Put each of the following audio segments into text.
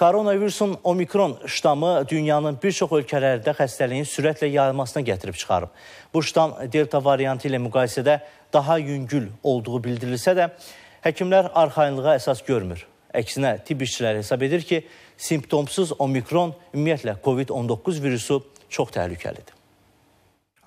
Koronavirusun omikron ştamı dünyanın bir çox ölkələrdə xəstəliyin sürətlə yayılmasına gətirib çıxarıb. Bu ştam delta variantı ilə müqayisədə daha yüngül olduğu bildirilsə də, həkimlər arxayınlığa əsas görmür. Əksinə, tibb işçiləri hesab edir ki, simptomsuz omikron ümumiyyətlə COVID-19 virusu çox təhlükəlidir.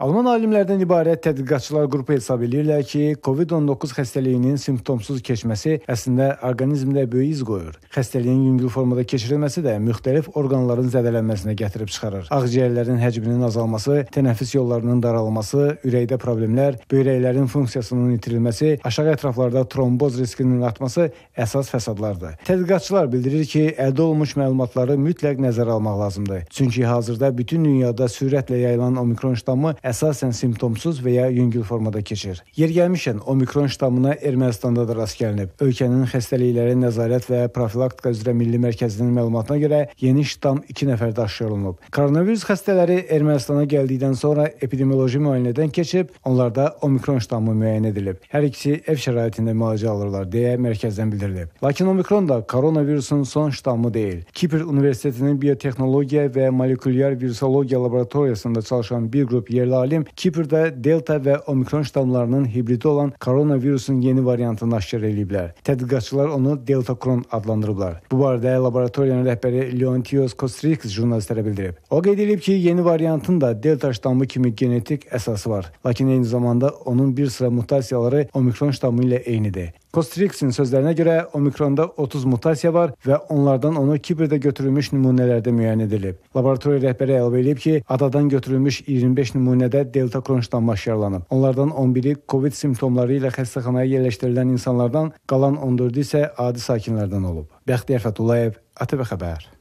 Alman alimlərdən ibarət tədqiqatçılar qrupu hesab eləyirlər ki, COVID-19 xəstəliyinin simptomsuz keçməsi əslində orqanizmdə böyük iz qoyur. Xəstəliyin yüngül formada keçirilməsi də müxtəlif orqanların zədələnməsinə gətirib çıxarır. Ağciyərlərin həcminin azalması, tənəffüs yollarının daralması, ürəkdə problemlər, böyrəklərin funksiyasının itirilməsi, aşağı ətraflarda tromboz riskinin artması əsas fəsadlardır. Tədqiqatçılar bildirir ki, əldə olunmuş məlumatları mütləq nəzərə almaq lazımdır. Çünki hazırda bütün dünyada sürətlə yayılan omikron ştammı əsasən simptomsuz və ya yüngül formada keçir. Yer gəlmişkən Omikron ştamına Ermənistanda da rast gəlinib. Ölkənin xəstəlikləri nəzarət və profilaktika üzrə Milli Mərkəzinin məlumatına görə yeni ştam 2 nəfər daşıyır olunub. Koronavirus xəstələri Ermənistana gəldikdən sonra epidemioloji müayinədən keçib, onlarda Omikron ştamı müəyyən edilib. Hər ikisi ev şəraitində müalicə alırlar deyə mərkəzdən bildirilib. Lakin Omikron da koronavirusun son ştamı deyil. Kipr Universitetinin biotexnologiya və molekulyar virusologiya laboratoriyasında çalışan bir qrup yerli alim Kipr'da Delta ve Omikron ştamlarının hibridi olan koronavirusun yeni variantını aşkar ediblər. Tədqiqatçılar onu Delta Kron adlandırıblar. Bu barədə laboratoriyanın rəhbəri Leontios Kostrix jurnalistlərə bildirib. O qeyd edib ki, yeni variantın da Delta ştamı kimi genetik əsası var, lakin eyni zamanda onun bir sıra mutasiyaları Omikron ştamı ilə eynidir. Kostriksin sözlərinə görə omikronda 30 mutasiya var və onlardan onu Kiberdə götürülmüş nümunələrdə müəyyən edilib. Laboratoriya rəhbəri əlavə edib ki, adadan götürülmüş 25 nümunədə delta kronştanma aşkarlanıb. Onlardan 11-i COVID simptomları ilə xəstəxanaya yerləşdirilən insanlardan, qalan 14-ü isə adi sakinlərdən olub. Bəxtiyar Fətullayev, ATV xəbər.